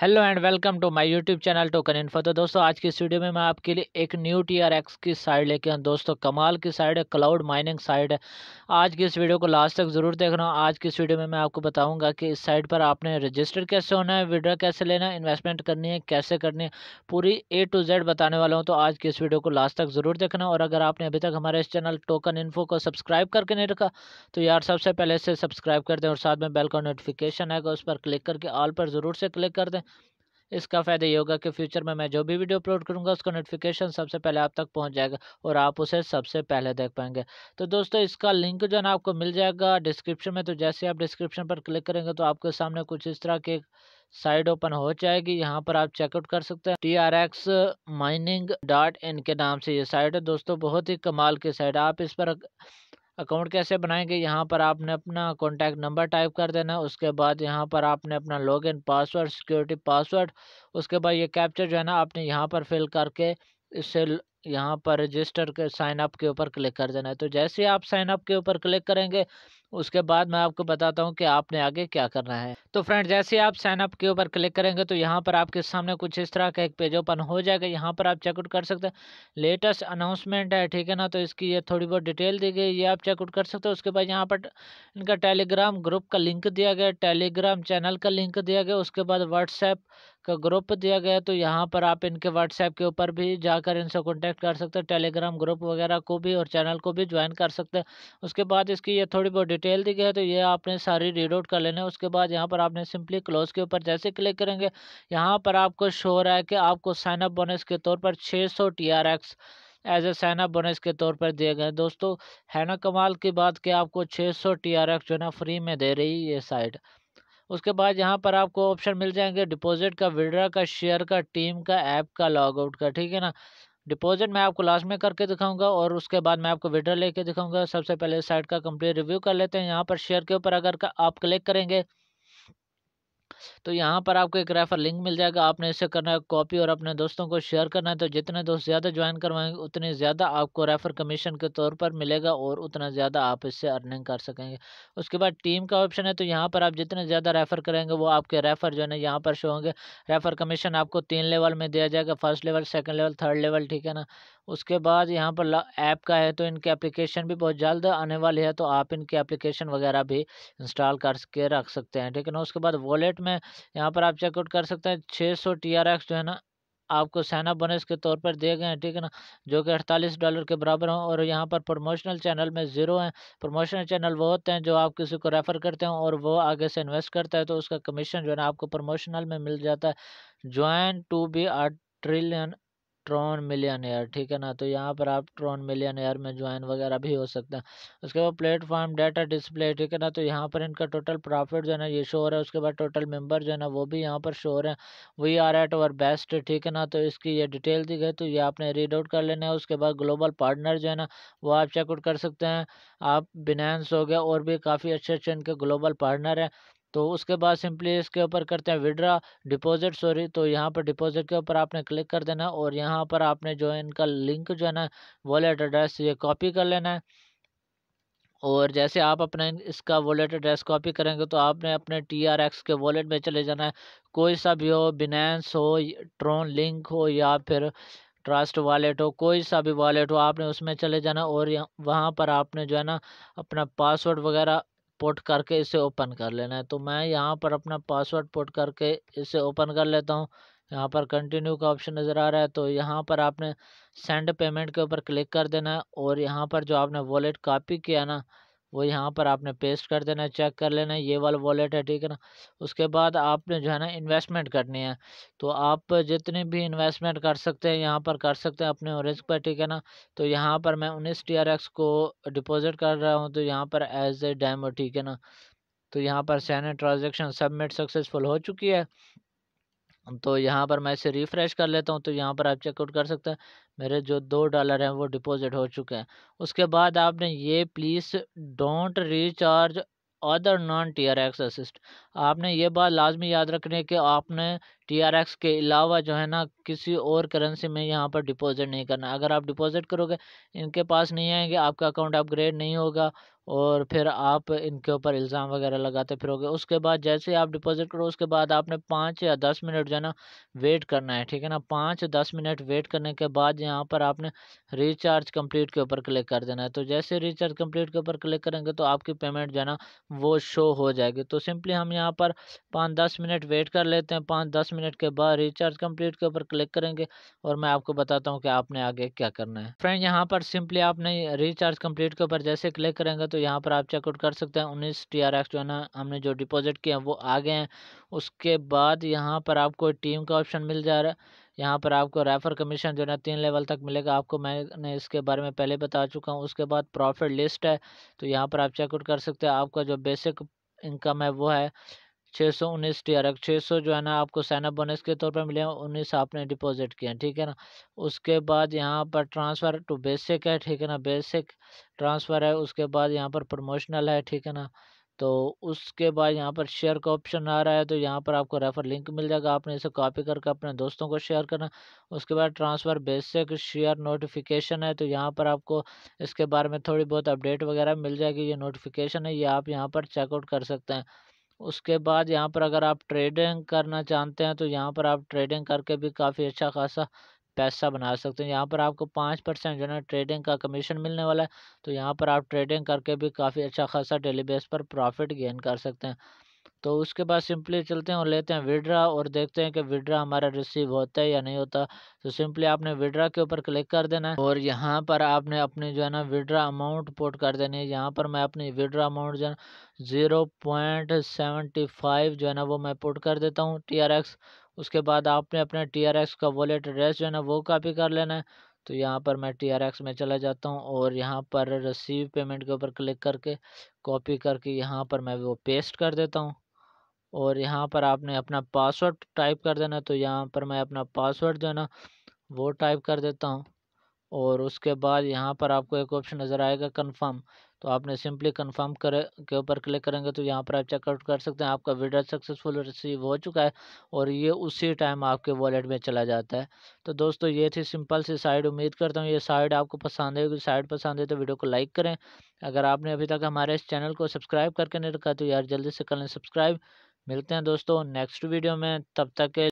hello and welcome to my YouTube channel Token Info तो दोस्तों आज की इस वीडियो में मैं आपके लिए एक न्यू टी आर एक्स की साइड लेके आऊँ दोस्तों कमाल की साइड है क्लाउड माइनिंग साइड है आज की इस वीडियो को लास्ट तक ज़रूर देखना आज की इस वीडियो में मैं आपको बताऊंगा कि इस साइड पर आपने रजिस्टर कैसे होना है विड्रा कैसे लेना है इन्वेस्टमेंट करनी है कैसे करनी है पूरी ए टू जेड बताने वाला हूँ तो आज की इस वीडियो को लास्ट तक ज़रूर देखना और अगर आपने अभी तक हमारे इस चैनल टोकन इन्फो को सब्सक्राइब करके नहीं रखा तो यार सबसे पहले इसे सब्सक्राइब कर दें और साथ में बेल का नोटिफिकेशन आएगा उस पर क्लिक करके ऑल पर ज़रूर से क्लिक कर दें इसका फ़ायदा ये होगा कि फ्यूचर में मैं जो भी वीडियो अपलोड करूँगा उसका नोटिफिकेशन सबसे पहले आप तक पहुँच जाएगा और आप उसे सबसे पहले देख पाएंगे तो दोस्तों इसका लिंक जो है ना आपको मिल जाएगा डिस्क्रिप्शन में तो जैसे आप डिस्क्रिप्शन पर क्लिक करेंगे तो आपके सामने कुछ इस तरह के साइट ओपन हो जाएगी यहाँ पर आप चेकआउट कर सकते हैं T R X mining dot in के नाम से ये साइट है दोस्तों बहुत ही कमाल की साइट आप इस पर अकाउंट कैसे बनाएंगे यहाँ पर आपने अपना कॉन्टैक्ट नंबर टाइप कर देना है उसके बाद यहाँ पर आपने अपना लॉगिन पासवर्ड सिक्योरिटी पासवर्ड उसके बाद ये कैप्चर जो है ना आपने यहाँ पर फिल करके इससे यहाँ पर रजिस्टर के साइन अप के ऊपर क्लिक कर देना है तो जैसे आप साइन अप के ऊपर क्लिक करेंगे उसके बाद मैं आपको बताता हूँ कि आपने आगे क्या करना है तो फ्रेंड जैसे आप साइन अप के ऊपर क्लिक करेंगे तो यहाँ पर आपके सामने कुछ इस तरह का एक पेज ओपन हो जाएगा यहाँ पर आप चेकआउट कर सकते हैं लेटेस्ट अनाउंसमेंट है ठीक है ना तो इसकी ये थोड़ी बहुत डिटेल दी गई ये आप चेकआउट कर सकते हो उसके बाद यहाँ पर इनका टेलीग्राम ग्रुप का लिंक दिया गया टेलीग्राम चैनल का लिंक दिया गया उसके बाद व्हाट्सएप का ग्रुप दिया गया है तो यहाँ पर आप इनके व्हाट्सएप के ऊपर भी जाकर इनसे कॉन्टैक्ट कर सकते हैं टेलीग्राम ग्रुप वगैरह को भी और चैनल को भी ज्वाइन कर सकते हैं उसके बाद इसकी ये थोड़ी बहुत डिटेल दी गई है तो ये आपने सारी रीड आउट कर लेना है उसके बाद यहाँ पर आपने सिंपली क्लोज के ऊपर जैसे क्लिक करेंगे यहाँ पर आपको शो रहा है कि आपको साइनअप बोनस के तौर पर छः सौ T R X as a sign up bonus के तौर पर दिए गए दोस्तों है ना कमाल की बात कि आपको 600 सौ टी आर एक्स जो है ना फ्री में दे रही है ये साइट उसके बाद यहाँ पर आपको ऑप्शन मिल जाएंगे डिपॉजिट का विड्रा का शेयर का टीम का ऐप का लॉगआउट का ठीक है ना डिपॉजिट मैं आपको लास्ट में करके दिखाऊंगा और उसके बाद मैं आपको विड्रा लेके दिखाऊंगा सबसे पहले साइट का कंप्लीट रिव्यू कर लेते हैं यहाँ पर शेयर के ऊपर अगर आप क्लिक करेंगे तो यहाँ पर आपको एक रेफर लिंक मिल जाएगा आपने इसे करना है कॉपी और अपने दोस्तों को शेयर करना है तो जितने दोस्त ज़्यादा ज्वाइन करवाएंगे उतने ज़्यादा आपको रेफर कमीशन के तौर पर मिलेगा और उतना ज़्यादा आप इससे अर्निंग कर सकेंगे उसके बाद टीम का ऑप्शन है तो यहाँ पर आप जितने ज़्यादा रेफ़र करेंगे वो आपके रेफ़र जो है ना यहाँ पर शो होंगे रेफ़र कमीशन आपको तीन लेवल में दिया जाएगा first level second level third level ठीक है ना उसके बाद यहाँ पर ऐप का है तो इनकी एप्लीकेशन भी बहुत जल्द आने वाली है तो आप इनकी एप्लीकेशन वगैरह भी इंस्टॉल करके रख सकते हैं ठीक है ना उसके बाद वॉलेट में में यहाँ पर आप चेकआउट कर सकते हैं छः सौ टी आर एक्स जो है ना आपको सेना बोनस के तौर पर दिए गए हैं ठीक है ना जो कि अड़तालीस डॉलर के बराबर हों और यहाँ पर प्रमोशनल चैनल में ज़ीरो हैं प्रमोशनल चैनल वो होते हैं जो आप किसी को रेफ़र करते हैं और वो आगे से इन्वेस्ट करता है तो उसका कमीशन जो है ना आपको प्रमोशनल में मिल जाता है join to be a trillion Tron air ठीक है ना तो यहाँ पर आप ट्रॉन मिलियन एयर में ज्वाइन वगैरह भी हो सकते हैं उसके बाद प्लेटफॉर्म डाटा डिस्प्ले ठीक है ना तो यहाँ पर इनका टोटल प्रॉफिट जो है ना ये शो हो रहा है उसके बाद टोटल मेम्बर जो है ना वो भी यहाँ पर शो हो रहे हैं we are at our best ठीक है ना तो इसकी ये डिटेल दी गई तो ये आपने रीड आउट कर लेना है उसके बाद ग्लोबल पार्टनर जो है ना वो आप चेकआउट कर सकते हैं आप बिनेंस हो गया और भी काफ़ी अच्छे अच्छे इनके ग्लोबल पार्टनर हैं तो उसके बाद सिंपली इसके ऊपर करते हैं विड्रा डिपॉजिट सॉरी तो यहाँ पर डिपॉजिट के ऊपर आपने क्लिक कर देना है और यहाँ पर आपने जो है इनका लिंक जो है ना वॉलेट एड्रेस ये कॉपी कर लेना है और जैसे आप अपने इसका वॉलेट एड्रेस कॉपी करेंगे तो आपने अपने टी आर एक्स के वॉलेट में चले जाना है कोई सा भी हो बिनेंस हो ट्रोन लिंक हो या फिर ट्रस्ट वॉलेट हो कोई सा भी वॉलेट हो आपने उसमें चले जाना और वहाँ पर आपने जो है ना अपना पासवर्ड वगैरह पोट करके इसे ओपन कर लेना है तो मैं यहाँ पर अपना पासवर्ड पोट करके इसे ओपन कर लेता हूँ यहाँ पर कंटिन्यू का ऑप्शन नज़र आ रहा है तो यहाँ पर आपने सेंड पेमेंट के ऊपर क्लिक कर देना है और यहाँ पर जो आपने वॉलेट कापी किया ना वो यहाँ पर आपने पेस्ट कर देना चेक कर लेना है ये वाला वॉलेट है ठीक है ना उसके बाद आपने जो है ना इन्वेस्टमेंट करनी है तो आप जितनी भी इन्वेस्टमेंट कर सकते हैं यहाँ पर कर सकते हैं अपने रिस्क पर ठीक है ना तो यहाँ पर मैं उन्नीस टी को डिपॉजिट कर रहा हूँ तो यहाँ पर एज ए डैम ठीक है ना तो यहाँ पर सैन ट्रांजेक्शन सबमिट सक्सेसफुल हो चुकी है तो यहाँ पर मैं इसे रिफ़्रेश कर लेता हूँ तो यहाँ पर आप चेकआउट कर सकते हैं मेरे जो दो डॉलर हैं वो डिपॉज़िट हो चुके हैं उसके बाद आपने ये please don't recharge other non R X assist आपने ये बात लाजमी याद रखनी है कि आपने टीआरएक्स के अलावा जो है ना किसी और करेंसी में यहाँ पर डिपॉजिट नहीं करना अगर आप डिपॉजिट करोगे इनके पास नहीं आएंगे आपका अकाउंट अपग्रेड नहीं होगा और फिर आप इनके ऊपर इल्ज़ाम वगैरह लगाते फिरोगे उसके बाद जैसे आप डिपॉजिट करो उसके बाद आपने पाँच या दस मिनट जो है ना वेट करना है ठीक है ना पाँच दस मिनट वेट करने के बाद यहाँ पर आपने रिचार्ज कंप्लीट के ऊपर क्लिक कर देना है तो जैसे रिचार्ज कंप्लीट के ऊपर क्लिक करेंगे तो आपकी पेमेंट जो है ना वो शो हो जाएगी तो सिंपली हम यहाँ पर पाँच दस मिनट वेट कर लेते हैं पाँच दस मिनट के बाद रिचार्ज कंप्लीट के ऊपर क्लिक करेंगे और मैं आपको बताता हूँ कि आपने आगे क्या करना है फ्रेंड यहाँ पर सिंपली आपने रिचार्ज कंप्लीट के ऊपर जैसे क्लिक करेंगे तो यहाँ पर आप चेकआउट कर सकते हैं उन्नीस टी आर एक्स जो है ना हमने जो डिपॉजिट किए हैं वो आ गए हैं उसके बाद यहाँ पर आपको टीम का ऑप्शन मिल जा रहा है यहाँ पर आपको रेफर कमीशन जो है ना तीन लेवल तक मिलेगा आपको मैंने इसके बारे में पहले बता चुका हूँ उसके बाद प्रॉफिट लिस्ट है तो यहाँ पर आप चेकआउट कर सकते हैं आपका जो बेसिक इनकम है वो है छः सौ उन्नीस टी आर छः सौ जो है ना आपको साइनअप बोनस के तौर पर मिले हैं उन्नीस आपने डिपॉजिट किए ठीक है ना उसके बाद यहाँ पर ट्रांसफ़र टू बेसिक है ठीक है ना बेसिक ट्रांसफ़र है उसके बाद यहाँ पर प्रमोशनल है ठीक है ना तो उसके बाद यहाँ पर शेयर का ऑप्शन आ रहा है तो यहाँ पर आपको रेफर लिंक मिल जाएगा आपने इसे कॉपी करके अपने दोस्तों को शेयर करना उसके बाद ट्रांसफ़र बेसिक शेयर नोटिफिकेशन है तो यहाँ पर आपको इसके बारे में थोड़ी बहुत अपडेट वगैरह मिल जाएगी ये नोटिफिकेशन है ये आप यहाँ पर चेकआउट कर सकते हैं उसके बाद यहाँ पर अगर आप ट्रेडिंग करना चाहते हैं तो यहाँ पर आप ट्रेडिंग करके भी काफ़ी अच्छा खासा पैसा बना सकते हैं यहाँ पर आपको पाँच परसेंट जो है ट्रेडिंग का कमीशन मिलने वाला है तो यहाँ पर आप ट्रेडिंग करके भी काफ़ी अच्छा खासा डेली बेस पर प्रॉफिट गेन कर सकते हैं तो उसके बाद सिंपली चलते हैं और लेते हैं विड्रा और देखते हैं कि विड्रा हमारा रिसीव होता है या नहीं होता तो सिंपली आपने विड्रा के ऊपर क्लिक कर देना है और यहाँ पर आपने अपनी जो है ना विड्रा अमाउंट पुट कर देनी है यहाँ पर मैं अपनी विड्रा अमाउंट जो है ना ज़ीरो पॉइंट सेवेंटी फाइव जो है ना वो मैं पोर्ट कर देता हूँ टी आर एक्स उसके बाद आपने अपने टी आर एक्स का वॉलेट एड्रेस जो है ना वो कॉपी कर लेना है तो यहाँ पर मैं टी में चला जाता हूँ और यहाँ पर रिसीव पेमेंट के ऊपर क्लिक करके कॉपी करके यहाँ पर मैं वो पेस्ट कर देता हूँ और यहाँ पर आपने अपना पासवर्ड टाइप कर देना तो यहाँ पर मैं अपना पासवर्ड जो है ना वो टाइप कर देता हूँ और उसके बाद यहाँ पर आपको एक ऑप्शन नज़र आएगा कंफर्म तो आपने सिंपली कंफर्म कर के ऊपर क्लिक करेंगे तो यहाँ पर आप चेकआउट कर सकते हैं आपका विड्रा सक्सेसफुल रिसीव हो चुका है और ये उसी टाइम आपके वॉलेट में चला जाता है तो दोस्तों ये थी सिंपल सी साइड उम्मीद करता हूँ ये साइड आपको पसंद है साइड पसंद है तो वीडियो को लाइक करें अगर आपने अभी तक हमारे इस चैनल को सब्सक्राइब करके नहीं रखा तो यार जल्दी से कर लें सब्सक्राइब मिलते हैं दोस्तों नेक्स्ट वीडियो में तब तक के